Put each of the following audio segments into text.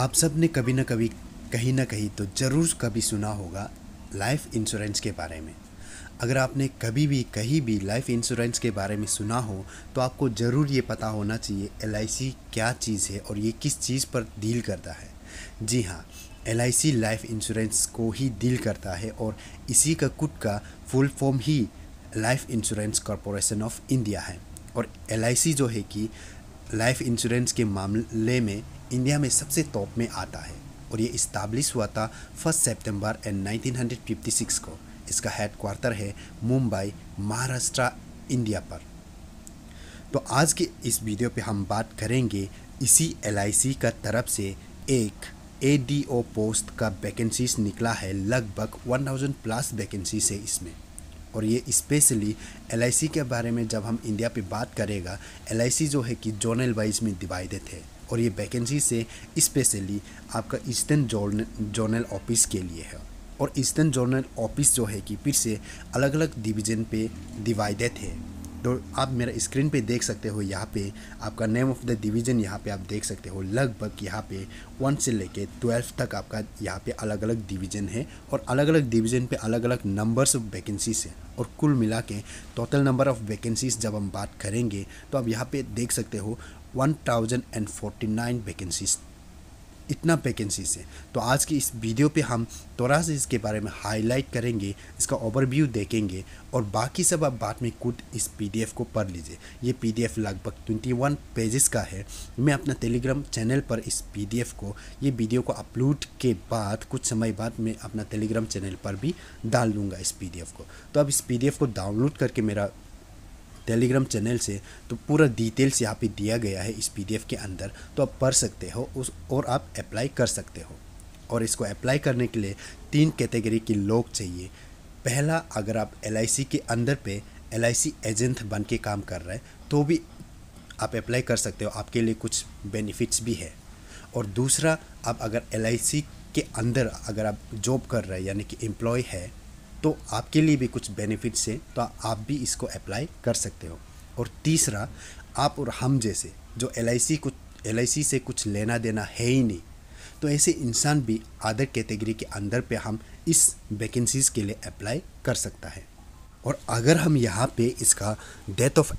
आप सब ने कभी ना कभी कहीं ना कहीं तो ज़रूर कभी सुना होगा लाइफ इंश्योरेंस के बारे में अगर आपने कभी भी कहीं भी लाइफ इंश्योरेंस के बारे में सुना हो तो आपको ज़रूर ये पता होना चाहिए एल क्या चीज़ है और ये किस चीज़ पर डील करता है जी हाँ एल लाइफ इंश्योरेंस को ही डील करता है और इसी का कुट का फुल फॉर्म ही life insurance corporation of India है और एल जो है कि लाइफ इंश्योरेंस के मामले में इंडिया में सबसे टॉप में आता है और ये इस्टाब्लिश हुआ था फर्स्ट सेप्टेम्बर एंड नाइनटीन को इसका हेड क्वार्टर है मुंबई महाराष्ट्र इंडिया पर तो आज के इस वीडियो पे हम बात करेंगे इसी एल का तरफ से एक ए पोस्ट का वैकेंसीज निकला है लगभग 1000 प्लस वैकेंसीज है इसमें और ये स्पेशली एल के बारे में जब हम इंडिया पे बात करेगा एल जो है कि जोनल वाइज में डिवाइडेड है और ये वैकेंसी से स्पेशली आपका ईस्टर्न जोन जोनल ऑफिस के लिए है और ईस्टर्न जोनल ऑफिस जो है कि फिर से अलग अलग डिवीज़न पे डिवाइडेड है तो आप मेरा स्क्रीन पे देख सकते हो यहाँ पे आपका नेम ऑफ द डिवीज़न यहाँ पे आप देख सकते हो लगभग यहाँ पे वन से लेके ट्वेल्व तक आपका यहाँ पे अलग अलग डिवीज़न है और अलग अलग डिवीज़न पे अलग अलग नंबर्स ऑफ वैकेंसीज है और कुल मिला के टोटल नंबर ऑफ़ वैकेंसीज जब हम बात करेंगे तो आप यहाँ पे देख सकते हो 1049 वैकेंसीज इतना वैकेंसीज है तो आज की इस वीडियो पे हम थोड़ा सा इसके बारे में हाईलाइट करेंगे इसका ओवरव्यू देखेंगे और बाकी सब आप बाद में खुद इस पीडीएफ को पढ़ लीजिए ये पीडीएफ लगभग 21 पेजेस का है मैं अपना टेलीग्राम चैनल पर इस पीडीएफ को ये वीडियो को अपलोड के बाद कुछ समय बाद मैं अपना टेलीग्राम चैनल पर भी डाल दूँगा इस पी को तो अब इस पी को डाउनलोड करके मेरा टेलीग्राम चैनल से तो पूरा डिटेल्स यहाँ पे दिया गया है इस पीडीएफ के अंदर तो आप पढ़ सकते हो उस और आप अप्लाई कर सकते हो और इसको अप्लाई करने के लिए तीन कैटेगरी के लोग चाहिए पहला अगर आप एल के अंदर पे एल एजेंट बन के काम कर रहे हैं तो भी आप अप्लाई कर सकते हो आपके लिए कुछ बेनिफिट्स भी है और दूसरा आप अगर एल के अंदर अगर आप जॉब कर रहे हैं यानी कि एम्प्लॉय है तो आपके लिए भी कुछ बेनिफिट्स हैं तो आप भी इसको अप्लाई कर सकते हो और तीसरा आप और हम जैसे जो एल कुछ एल से कुछ लेना देना है ही नहीं तो ऐसे इंसान भी अदर कैटेगरी के अंदर पे हम इस वैकेंसीज़ के लिए अप्लाई कर सकता है और अगर हम यहाँ पे इसका डेथ ऑफ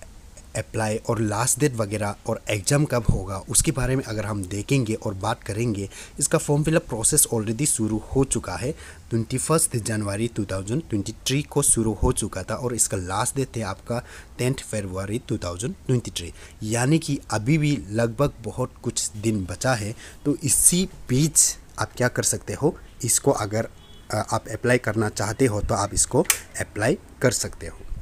अप्लाई और लास्ट डेट वगैरह और एग्ज़ाम कब होगा उसके बारे में अगर हम देखेंगे और बात करेंगे इसका फॉर्म फिलअप प्रोसेस ऑलरेडी शुरू हो चुका है ट्वेंटी फर्स्ट जनवरी 2023 को शुरू हो चुका था और इसका लास्ट डेट है आपका टेंथ फरवरी 2023 यानी कि अभी भी लगभग बहुत कुछ दिन बचा है तो इसी बीच आप क्या कर सकते हो इसको अगर आप अप्लाई करना चाहते हो तो आप इसको अप्लाई कर सकते हो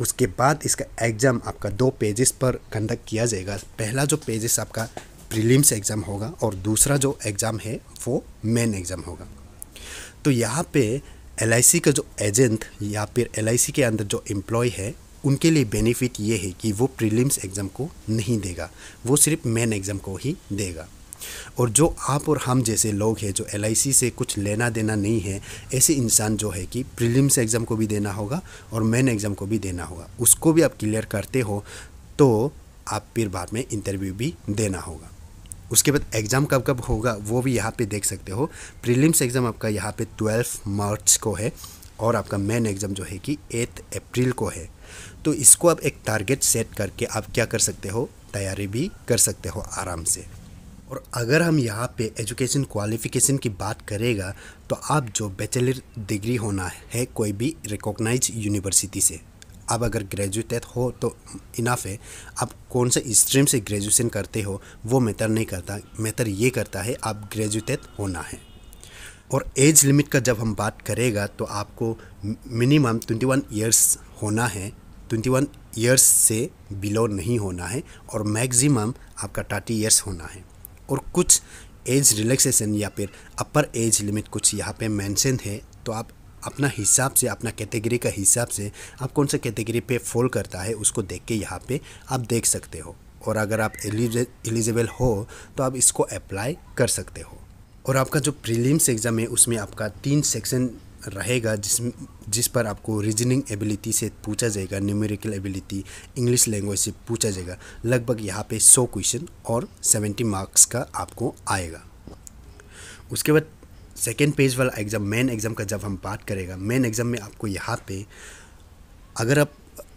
उसके बाद इसका एग्ज़ाम आपका दो पेजेस पर कंडक्ट किया जाएगा पहला जो पेजेस आपका प्रीलिम्स एग्ज़ाम होगा और दूसरा जो एग्ज़ाम है वो मेन एग्ज़ाम होगा तो यहाँ पे एल का जो एजेंट या फिर एल के अंदर जो एम्प्लॉय है उनके लिए बेनिफिट ये है कि वो प्रीलिम्स एग्ज़ाम को नहीं देगा वो सिर्फ मेन एग्ज़ाम को ही देगा और जो आप और हम जैसे लोग हैं जो एल से कुछ लेना देना नहीं है ऐसे इंसान जो है कि प्रिलिम्स एग्ज़ाम को भी देना होगा और मेन एग्ज़ाम को भी देना होगा उसको भी आप क्लियर करते हो तो आप फिर बाद में इंटरव्यू भी देना होगा उसके बाद एग्ज़ाम कब कब होगा वो भी यहाँ पे देख सकते हो प्रीलिम्स एग्ज़ाम आपका यहाँ पे ट्वेल्थ मार्च को है और आपका मेन एग्ज़ाम जो है कि एट अप्रैल को है तो इसको आप एक टारगेट सेट करके आप क्या कर सकते हो तैयारी भी कर सकते हो आराम से और अगर हम यहाँ पे एजुकेशन क्वालिफिकेशन की बात करेगा तो आप जो बैचलर डिग्री होना है कोई भी रिकॉग्नाइज यूनिवर्सिटी से आप अगर ग्रेजुएट हो तो इनाफ है आप कौन से स्ट्रीम से ग्रेजुएशन करते हो वो मैटर नहीं करता मैटर ये करता है आप ग्रेजुएट होना है और एज लिमिट का जब हम बात करेगा तो आपको मिनिमम 21 ईयर्स होना है 21 ईयर्स से बिलो नहीं होना है और मैक्सिमम आपका 30 ईयर्स होना है और कुछ एज रिलैक्सेशन या फिर अपर एज लिमिट कुछ यहाँ पे मेंशन है तो आप अपना हिसाब से अपना कैटेगरी का हिसाब से आप कौन सा कैटेगरी पे फॉल करता है उसको देख के यहाँ पे आप देख सकते हो और अगर आप एलिजिबल हो तो आप इसको अप्लाई कर सकते हो और आपका जो प्रीलिम्स एग्ज़ाम है उसमें आपका तीन सेक्शन रहेगा जिस जिस पर आपको रीजनिंग एबिलिटी से पूछा जाएगा न्यूमेरिकल एबिलिटी इंग्लिश लैंग्वेज से पूछा जाएगा लगभग यहाँ पे 100 क्वेश्चन और 70 मार्क्स का आपको आएगा उसके बाद सेकेंड पेज वाला एग्ज़ाम मेन एग्ज़ाम का जब हम बात करेगा मेन एग्ज़ाम में आपको यहाँ पे अगर आप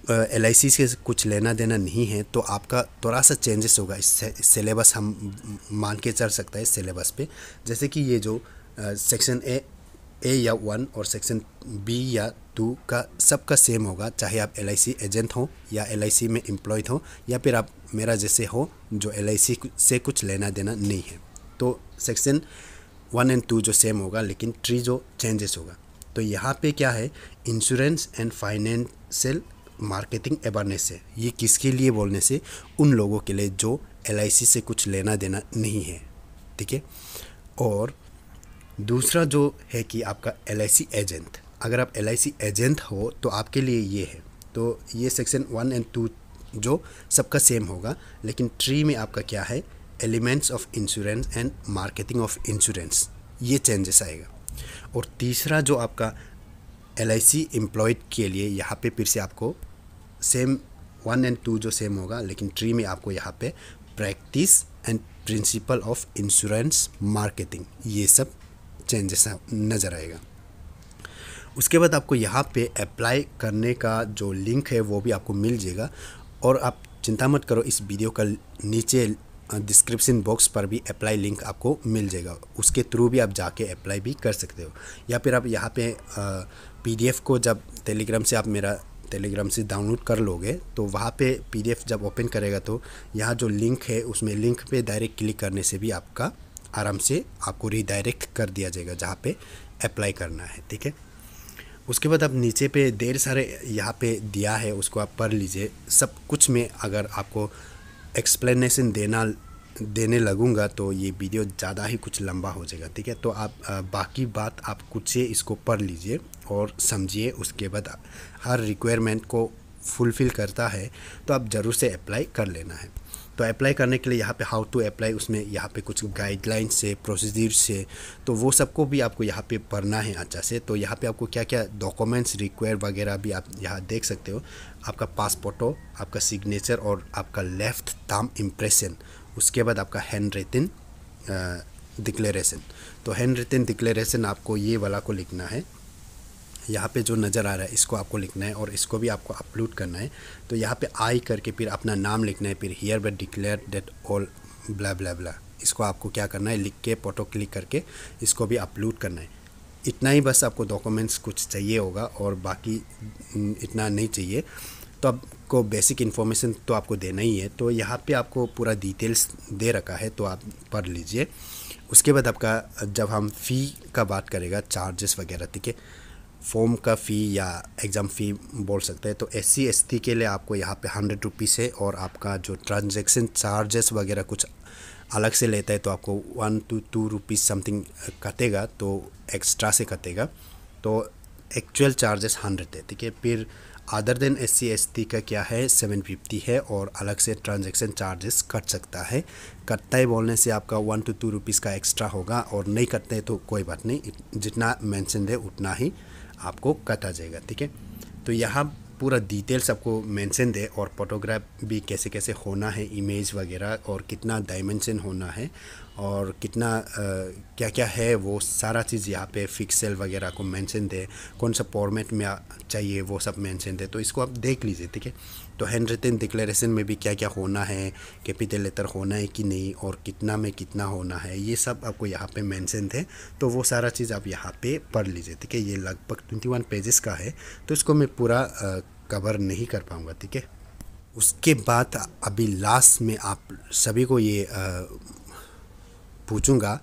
एल आई सी से कुछ लेना देना नहीं है तो आपका थोड़ा सा चेंजेस होगा इस सिलेबस हम मान के चल सकता है सिलेबस पे जैसे कि ये जो सेक्शन ए ए या वन और सेक्शन बी या टू का सबका सेम होगा चाहे आप एल एजेंट हो या एल में एम्प्लॉयड हो या फिर आप मेरा जैसे हो जो एल से कुछ लेना देना नहीं है तो सेक्शन वन एंड टू जो सेम होगा लेकिन थ्री जो चेंजेस होगा तो यहाँ पे क्या है insurance and financial marketing awareness है ये किसके लिए बोलने से उन लोगों के लिए जो एल से कुछ लेना देना नहीं है ठीक है और दूसरा जो है कि आपका एल एजेंट अगर आप एल एजेंट हो तो आपके लिए ये है तो ये सेक्शन वन एंड टू जो सबका सेम होगा लेकिन थ्री में आपका क्या है elements of insurance and marketing of insurance ये चेंजेस आएगा और तीसरा जो आपका एल आई सी एम्प्लॉयड के लिए यहाँ पे फिर से आपको सेम वन एंड टू जो सेम होगा लेकिन ट्री में आपको यहाँ पे practice and principle of insurance marketing ये सब चेंजेस नज़र आएगा उसके बाद आपको यहाँ पे अप्लाई करने का जो लिंक है वो भी आपको मिल जाएगा और आप चिंता मत करो इस वीडियो का नीचे डिस्क्रिप्शन बॉक्स पर भी अप्लाई लिंक आपको मिल जाएगा उसके थ्रू भी आप जाके अप्लाई भी कर सकते हो या फिर आप यहाँ पे पीडीएफ को जब टेलीग्राम से आप मेरा टेलीग्राम से डाउनलोड कर लोगे तो वहाँ पे पीडीएफ जब ओपन करेगा तो यहाँ जो लिंक है उसमें लिंक पे डायरेक्ट क्लिक करने से भी आपका आराम से आपको रिडायरेक्ट कर दिया जाएगा जहाँ पे अप्लाई करना है ठीक है उसके बाद आप नीचे पे देर सारे यहाँ पे दिया है उसको आप पढ़ लीजिए सब कुछ में अगर आपको एक्सप्लेनेशन देना देने लगूंगा तो ये वीडियो ज़्यादा ही कुछ लंबा हो जाएगा ठीक है तो आप बाकी बात आप कुछ से इसको पढ़ लीजिए और समझिए उसके बाद हर रिक्वायरमेंट को फुलफ़िल करता है तो आप ज़रूर से अप्लाई कर लेना है तो अप्लाई करने के लिए यहाँ पे हाउ टू अप्लाई उसमें यहाँ पे कुछ गाइडलाइंस से प्रोसीजर से तो वो सबको भी आपको यहाँ पे पढ़ना है अच्छा से तो यहाँ पे आपको क्या क्या डॉक्यूमेंट्स रिक्वायर वगैरह भी आप यहाँ देख सकते हो आपका पासपोर्टो आपका सिग्नेचर और आपका लेफ्ट थाम इम्प्रेशन उसके बाद आपका हैंड रिटिन डिक्लेरेशन तो हैंड रिटिन डिक्लेरेशन आपको ये वाला को लिखना है यहाँ पे जो नज़र आ रहा है इसको आपको लिखना है और इसको भी आपको अपलोड करना है तो यहाँ पे आई करके फिर अपना नाम लिखना है फिर hereby declare date all blah blah blah इसको आपको क्या करना है लिख के फ़ोटो क्लिक करके इसको भी अपलोड करना है इतना ही बस आपको डॉक्यूमेंट्स कुछ चाहिए होगा और बाकी इतना नहीं चाहिए तो आपको बेसिक इन्फॉर्मेशन तो आपको देना ही है तो यहाँ पे आपको पूरा डिटेल्स दे रखा है तो आप पढ़ लीजिए उसके बाद आपका जब हम फ़ी का बात करेगा चार्जेस वगैरह ठीक है फॉर्म का फ़ी या एग्ज़ाम फ़ी बोल सकते हैं तो एस सी एस टी के लिए आपको यहाँ पे हंड्रेड रुपीज़ है और आपका जो ट्रांजेक्शन चार्जेस वगैरह कुछ अलग से लेता है तो आपको one two two rupees something कटेगा तो एक्स्ट्रा से कटेगा तो एक्चुअल चार्जेस हंड्रेड है ठीक है फिर other than S C S T का क्या है सेवन फिफ्टी है और अलग से ट्रांजेक्शन चार्जेस कट सकता है कटता है बोलने से आपका वन टू टू रुपीज़ का एक्स्ट्रा होगा और नहीं कटते तो कोई बात नहीं जितना मैंशन है उतना ही आपको कट आ जाएगा ठीक है तो यहाँ पूरा डिटेल्स आपको मेंशन दे और फोटोग्राफ भी कैसे कैसे होना है इमेज वगैरह और कितना डायमेंशन होना है और कितना आ, क्या क्या है वो सारा चीज़ यहाँ पे फिक्सल वगैरह को मेंशन दे कौन सा फॉर्मेट में चाहिए वो सब मेंशन दे तो इसको आप देख लीजिए ठीक है तो हैंड रिटन डिक्लेरेशन में भी क्या क्या होना है कैपिटल लेटर होना है कि नहीं और कितना में कितना होना है ये सब आपको यहाँ पे मेंशन थे तो वो सारा चीज़ आप यहाँ पे पढ़ लीजिए ठीक है ये लगभग ट्वेंटी वन पेजेस का है तो इसको मैं पूरा कवर नहीं कर पाऊँगा ठीक है उसके बाद अभी लास्ट में आप सभी को ये पूछूँगा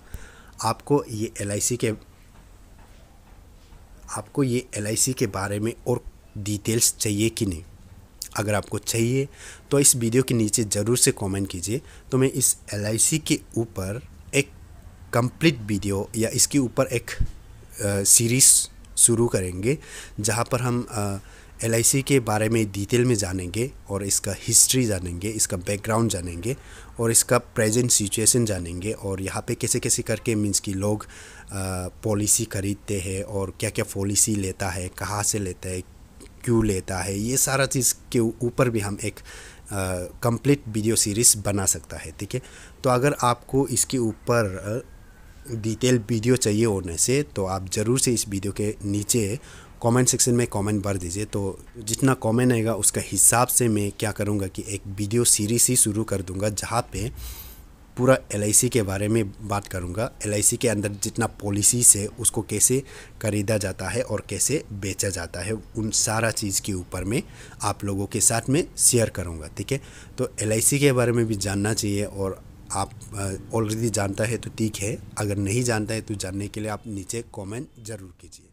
आपको ये एल के आपको ये एल के बारे में और डिटेल्स चाहिए कि नहीं अगर आपको चाहिए तो इस वीडियो के नीचे ज़रूर से कमेंट कीजिए तो मैं इस एल के ऊपर एक कंप्लीट वीडियो या इसके ऊपर एक सीरीज़ शुरू करेंगे जहाँ पर हम एल के बारे में डिटेल में जानेंगे और इसका हिस्ट्री जानेंगे इसका बैकग्राउंड जानेंगे और इसका प्रेजेंट सिचुएशन जानेंगे और यहाँ पे कैसे कैसे करके मीन्स कि लोग पॉलिसी ख़रीदते हैं और क्या क्या पॉलिसी लेता है कहाँ से लेता है क्यों लेता है ये सारा चीज़ के ऊपर भी हम एक कंप्लीट वीडियो सीरीज़ बना सकता है ठीक है तो अगर आपको इसके ऊपर डिटेल वीडियो चाहिए होने से तो आप ज़रूर से इस वीडियो के नीचे कमेंट सेक्शन में कमेंट भर दीजिए तो जितना कमेंट आएगा उसका हिसाब से मैं क्या करूँगा कि एक वीडियो सीरीज़ ही शुरू कर दूँगा जहाँ पे पूरा एल के बारे में बात करूँगा एल के अंदर जितना पॉलिसी है उसको कैसे ख़रीदा जाता है और कैसे बेचा जाता है उन सारा चीज़ के ऊपर में आप लोगों के साथ में शेयर करूँगा ठीक है तो एल के बारे में भी जानना चाहिए और आप ऑलरेडी जानता है तो ठीक है अगर नहीं जानता है तो जानने के लिए आप नीचे कॉमेंट ज़रूर कीजिए